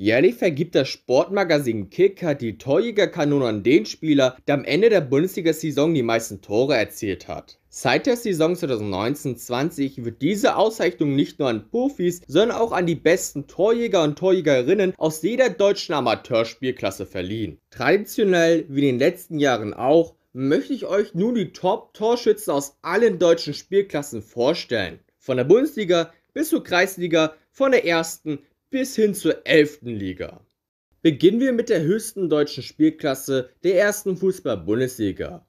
Jährlich vergibt das Sportmagazin Kicker die Torjägerkanone an den Spieler, der am Ende der Bundesliga-Saison die meisten Tore erzielt hat. Seit der Saison 2019-20 wird diese Auszeichnung nicht nur an Profis, sondern auch an die besten Torjäger und Torjägerinnen aus jeder deutschen Amateurspielklasse verliehen. Traditionell, wie in den letzten Jahren auch, möchte ich euch nun die Top-Torschützen aus allen deutschen Spielklassen vorstellen. Von der Bundesliga bis zur Kreisliga, von der ersten bis hin zur 11. Liga. Beginnen wir mit der höchsten deutschen Spielklasse der ersten Fußball-Bundesliga.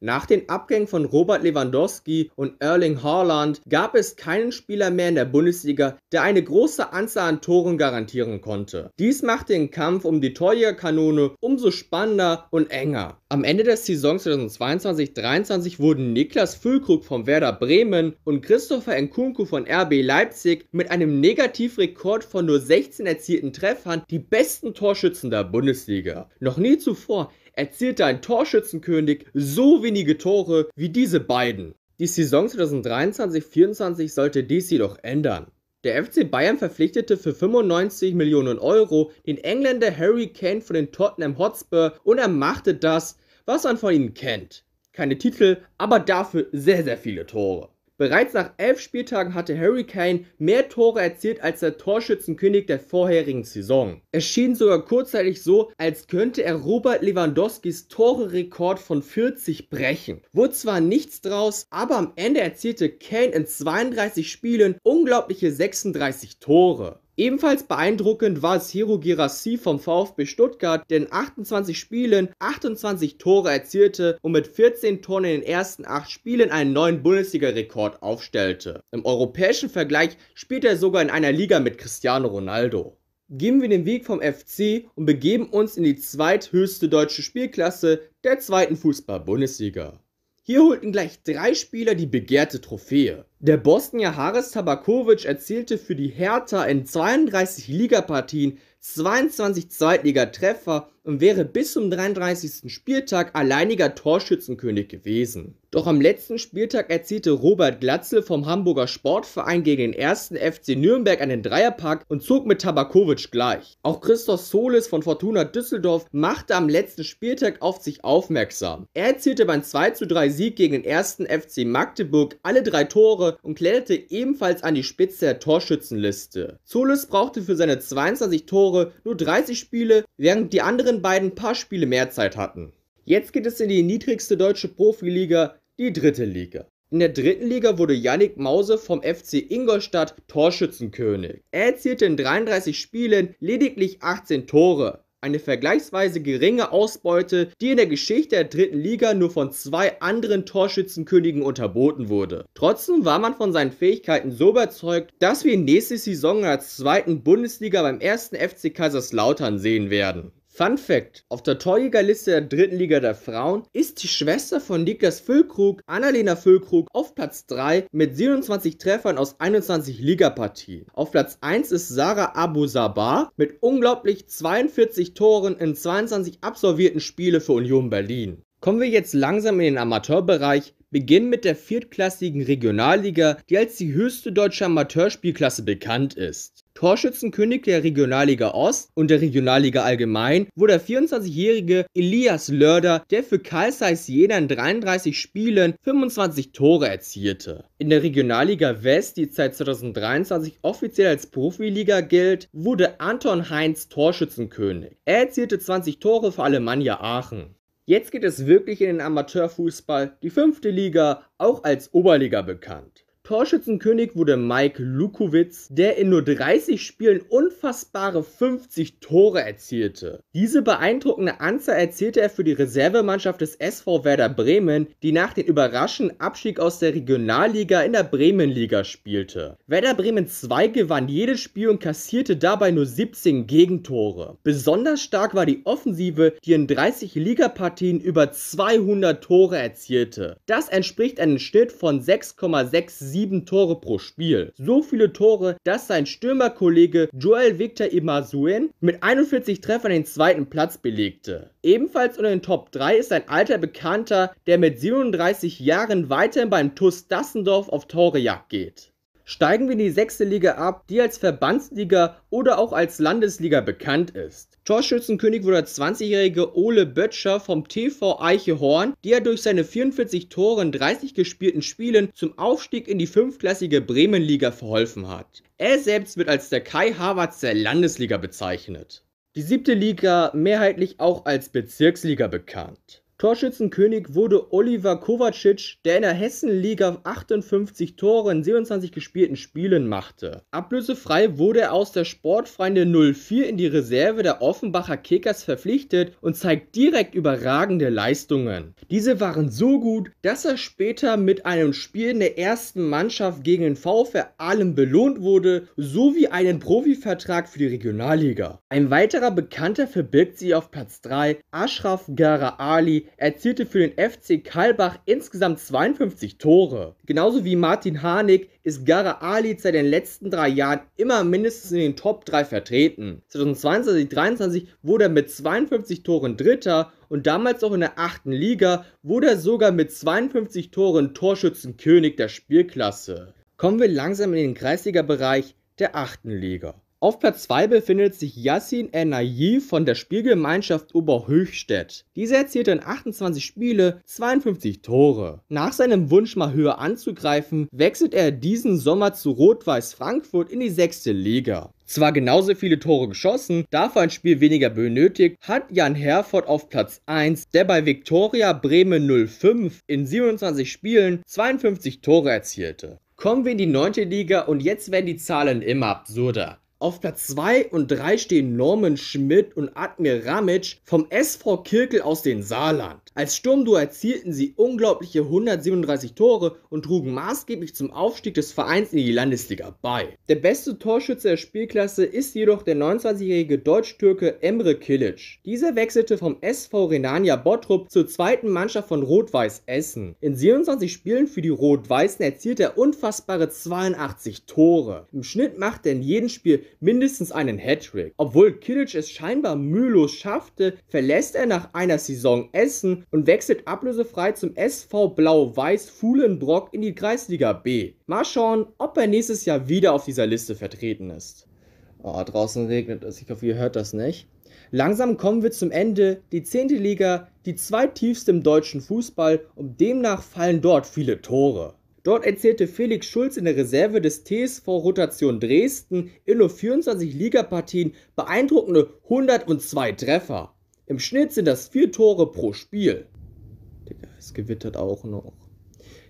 Nach den Abgängen von Robert Lewandowski und Erling Haaland gab es keinen Spieler mehr in der Bundesliga, der eine große Anzahl an Toren garantieren konnte. Dies machte den Kampf um die Torjägerkanone umso spannender und enger. Am Ende der Saison 2022-23 wurden Niklas Füllkrug von Werder Bremen und Christopher Nkunku von RB Leipzig mit einem Negativrekord von nur 16 erzielten Treffern die besten Torschützen der Bundesliga. Noch nie zuvor erzielte ein Torschützenkönig so wenige Tore wie diese beiden. Die Saison 2023-24 sollte dies jedoch ändern. Der FC Bayern verpflichtete für 95 Millionen Euro den Engländer Harry Kane von den Tottenham Hotspur und er machte das, was man von ihnen kennt. Keine Titel, aber dafür sehr, sehr viele Tore. Bereits nach elf Spieltagen hatte Harry Kane mehr Tore erzielt als der Torschützenkönig der vorherigen Saison. Es schien sogar kurzzeitig so, als könnte er Robert Lewandowskis Tore-Rekord von 40 brechen. Wurde zwar nichts draus, aber am Ende erzielte Kane in 32 Spielen unglaubliche 36 Tore. Ebenfalls beeindruckend war es Hiro Girassi vom VfB Stuttgart, der in 28 Spielen 28 Tore erzielte und mit 14 Toren in den ersten 8 Spielen einen neuen Bundesliga-Rekord aufstellte. Im europäischen Vergleich spielt er sogar in einer Liga mit Cristiano Ronaldo. Gehen wir den Weg vom FC und begeben uns in die zweithöchste deutsche Spielklasse der zweiten Fußball-Bundesliga. Hier holten gleich drei Spieler die begehrte Trophäe. Der Bosnier Haris Tabakovic erzielte für die Hertha in 32 Ligapartien 22 Zweitligatreffer und wäre bis zum 33. Spieltag alleiniger Torschützenkönig gewesen. Doch am letzten Spieltag erzielte Robert Glatzel vom Hamburger Sportverein gegen den 1. FC Nürnberg einen Dreierpack und zog mit Tabakovic gleich. Auch Christoph Solis von Fortuna Düsseldorf machte am letzten Spieltag auf sich aufmerksam. Er erzielte beim 2:3 Sieg gegen den 1. FC Magdeburg alle drei Tore und kletterte ebenfalls an die Spitze der Torschützenliste. Solis brauchte für seine 22 Tore nur 30 Spiele, während die anderen anderen beiden paar Spiele mehr Zeit hatten. Jetzt geht es in die niedrigste deutsche Profiliga, die dritte Liga. In der dritten Liga wurde Yannick Mause vom FC Ingolstadt Torschützenkönig. Er erzielte in 33 Spielen lediglich 18 Tore. Eine vergleichsweise geringe Ausbeute, die in der Geschichte der dritten Liga nur von zwei anderen Torschützenkönigen unterboten wurde. Trotzdem war man von seinen Fähigkeiten so überzeugt, dass wir ihn nächste Saison in der zweiten Bundesliga beim ersten FC Kaiserslautern sehen werden. Fun Fact: Auf der Torjägerliste der dritten Liga der Frauen ist die Schwester von Niklas Füllkrug, Annalena Füllkrug, auf Platz 3 mit 27 Treffern aus 21 Ligapartien. Auf Platz 1 ist Sarah Abu Sabah mit unglaublich 42 Toren in 22 absolvierten Spiele für Union Berlin. Kommen wir jetzt langsam in den Amateurbereich, beginnen mit der viertklassigen Regionalliga, die als die höchste deutsche Amateurspielklasse bekannt ist. Torschützenkönig der Regionalliga Ost und der Regionalliga allgemein wurde der 24-jährige Elias Lörder, der für Karl Zeiss Jena in 33 Spielen 25 Tore erzielte. In der Regionalliga West, die seit 2023 offiziell als Profiliga gilt, wurde Anton Heinz Torschützenkönig. Er erzielte 20 Tore für Alemannia Aachen. Jetzt geht es wirklich in den Amateurfußball, die fünfte Liga, auch als Oberliga bekannt. Torschützenkönig wurde Mike Lukowitz, der in nur 30 Spielen unfassbare 50 Tore erzielte. Diese beeindruckende Anzahl erzielte er für die Reservemannschaft des SV Werder Bremen, die nach dem überraschenden Abstieg aus der Regionalliga in der Bremenliga spielte. Werder Bremen 2 gewann jedes Spiel und kassierte dabei nur 17 Gegentore. Besonders stark war die Offensive, die in 30 Ligapartien über 200 Tore erzielte. Das entspricht einem Schnitt von 6,67 sieben Tore pro Spiel. So viele Tore, dass sein Stürmerkollege Joel Victor Imazuen mit 41 Treffern den zweiten Platz belegte. Ebenfalls unter den Top 3 ist ein alter Bekannter, der mit 37 Jahren weiterhin beim TuS Dassendorf auf Torejagd geht. Steigen wir in die sechste Liga ab, die als Verbandsliga oder auch als Landesliga bekannt ist. Torschützenkönig wurde der 20-jährige Ole Böttcher vom TV Eichehorn, der durch seine 44 Tore in 30 gespielten Spielen zum Aufstieg in die fünftklassige Bremenliga verholfen hat. Er selbst wird als der Kai Havertz der Landesliga bezeichnet. Die siebte Liga mehrheitlich auch als Bezirksliga bekannt. Torschützenkönig wurde Oliver Kovacic, der in der Hessenliga 58 Tore in 27 gespielten Spielen machte. Ablösefrei wurde er aus der Sportfreunde 04 in die Reserve der Offenbacher Kickers verpflichtet und zeigt direkt überragende Leistungen. Diese waren so gut, dass er später mit einem Spiel in der ersten Mannschaft gegen den VfR Aalen belohnt wurde, sowie einen Profivertrag für die Regionalliga. Ein weiterer Bekannter verbirgt sich auf Platz 3, Ashraf Gara Ali, erzielte für den FC Kalbach insgesamt 52 Tore. Genauso wie Martin Harnik ist Gara Ali seit den letzten drei Jahren immer mindestens in den Top 3 vertreten. 2022 2023 wurde er mit 52 Toren Dritter und damals auch in der 8. Liga wurde er sogar mit 52 Toren Torschützenkönig der Spielklasse. Kommen wir langsam in den Kreisliga-Bereich der 8. Liga. Auf Platz 2 befindet sich Yassin Enayi von der Spielgemeinschaft Oberhöchstädt. Dieser erzielte in 28 Spiele 52 Tore. Nach seinem Wunsch mal höher anzugreifen, wechselt er diesen Sommer zu Rot-Weiß Frankfurt in die 6. Liga. Zwar genauso viele Tore geschossen, dafür ein Spiel weniger benötigt, hat Jan Herford auf Platz 1, der bei Viktoria Bremen 05 in 27 Spielen 52 Tore erzielte. Kommen wir in die 9. Liga und jetzt werden die Zahlen immer absurder. Auf Platz 2 und 3 stehen Norman Schmidt und Admir Ramic vom SV Kirkel aus dem Saarland. Als Sturmduo erzielten sie unglaubliche 137 Tore und trugen maßgeblich zum Aufstieg des Vereins in die Landesliga bei. Der beste Torschütze der Spielklasse ist jedoch der 29-jährige Deutsch-Türke Emre Kilic. Dieser wechselte vom SV Renania Bottrop zur zweiten Mannschaft von Rot-Weiß Essen. In 27 Spielen für die Rot-Weißen erzielte er unfassbare 82 Tore. Im Schnitt macht er in jedem Spiel mindestens einen Hattrick. Obwohl Kilic es scheinbar mühelos schaffte, verlässt er nach einer Saison Essen und wechselt ablösefrei zum SV Blau-Weiß Fuhlenbrock in die Kreisliga B. Mal schauen, ob er nächstes Jahr wieder auf dieser Liste vertreten ist. Oh, draußen regnet es. Ich hoffe, ihr hört das nicht. Langsam kommen wir zum Ende. Die 10. Liga, die zweittiefste im deutschen Fußball und demnach fallen dort viele Tore. Dort erzählte Felix Schulz in der Reserve des TSV Rotation Dresden in nur 24 Ligapartien beeindruckende 102 Treffer. Im Schnitt sind das vier Tore pro Spiel. Digga, es gewittert auch noch.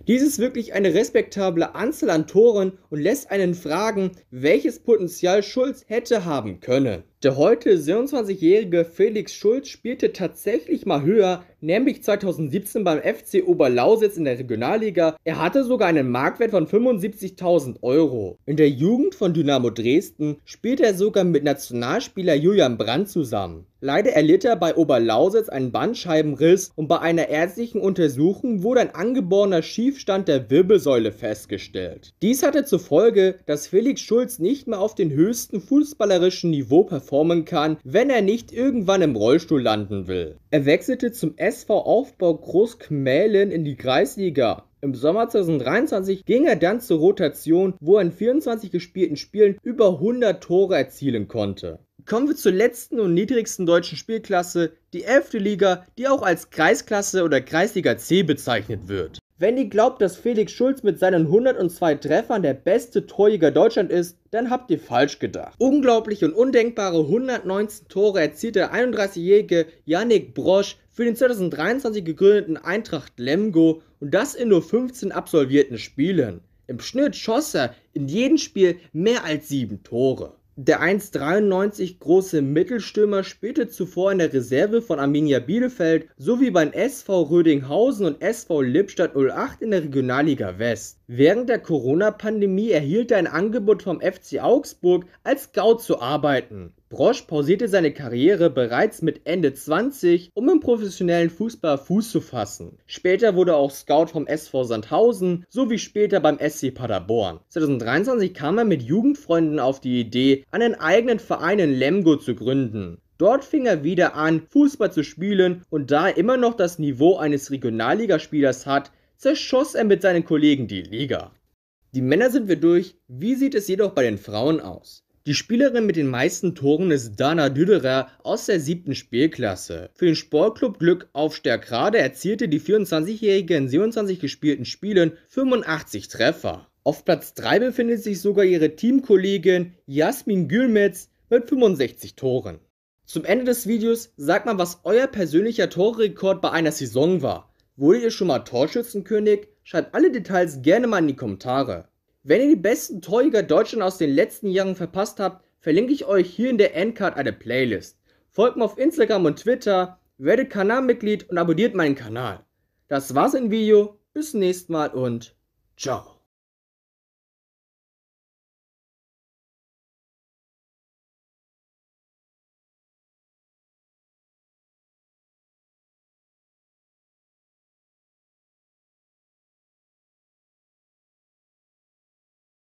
Dies ist wirklich eine respektable Anzahl an Toren und lässt einen fragen, welches Potenzial Schulz hätte haben können. Der heute 27-jährige Felix Schulz spielte tatsächlich mal höher, nämlich 2017 beim FC Oberlausitz in der Regionalliga. Er hatte sogar einen Marktwert von 75.000 Euro. In der Jugend von Dynamo Dresden spielte er sogar mit Nationalspieler Julian Brandt zusammen. Leider erlitt er bei Oberlausitz einen Bandscheibenriss und bei einer ärztlichen Untersuchung wurde ein angeborener Schiefstand der Wirbelsäule festgestellt. Dies hatte zur Folge, dass Felix Schulz nicht mehr auf dem höchsten fußballerischen Niveau performte performen kann, wenn er nicht irgendwann im Rollstuhl landen will. Er wechselte zum SV Aufbau Großkmälen in die Kreisliga. Im Sommer 2023 ging er dann zur Rotation, wo er in 24 gespielten Spielen über 100 Tore erzielen konnte. Kommen wir zur letzten und niedrigsten deutschen Spielklasse, die 11. Liga, die auch als Kreisklasse oder Kreisliga C bezeichnet wird. Wenn ihr glaubt, dass Felix Schulz mit seinen 102 Treffern der beste Torjäger Deutschland ist, dann habt ihr falsch gedacht. Unglaublich und undenkbare 119 Tore erzielt der 31-jährige Yannick Brosch für den 2023 gegründeten Eintracht Lemgo und das in nur 15 absolvierten Spielen. Im Schnitt schoss er in jedem Spiel mehr als 7 Tore. Der 1,93 große Mittelstürmer spielte zuvor in der Reserve von Arminia Bielefeld sowie beim SV Rödinghausen und SV Lippstadt 08 in der Regionalliga West. Während der Corona-Pandemie erhielt er ein Angebot vom FC Augsburg, als Scout zu arbeiten. Brosch pausierte seine Karriere bereits mit Ende 20, um im professionellen Fußball Fuß zu fassen. Später wurde er auch Scout vom SV Sandhausen sowie später beim SC Paderborn. 2023 kam er mit Jugendfreunden auf die Idee, einen eigenen Verein in Lemgo zu gründen. Dort fing er wieder an, Fußball zu spielen und da er immer noch das Niveau eines Regionalligaspielers hat, zerschoss er mit seinen Kollegen die Liga. Die Männer sind wir durch, wie sieht es jedoch bei den Frauen aus? Die Spielerin mit den meisten Toren ist Dana Düderer aus der siebten Spielklasse. Für den Sportclub Glück auf Stärkrade erzielte die 24-Jährige in 27 gespielten Spielen 85 Treffer. Auf Platz 3 befindet sich sogar ihre Teamkollegin Jasmin Gülmetz mit 65 Toren. Zum Ende des Videos sagt mal, was euer persönlicher Torrekord bei einer Saison war. Wurde ihr schon mal Torschützenkönig? Schreibt alle Details gerne mal in die Kommentare. Wenn ihr die besten Torjäger Deutschland aus den letzten Jahren verpasst habt, verlinke ich euch hier in der Endcard eine Playlist. Folgt mir auf Instagram und Twitter, werdet Kanalmitglied und abonniert meinen Kanal. Das war's im Video, bis zum nächsten Mal und ciao.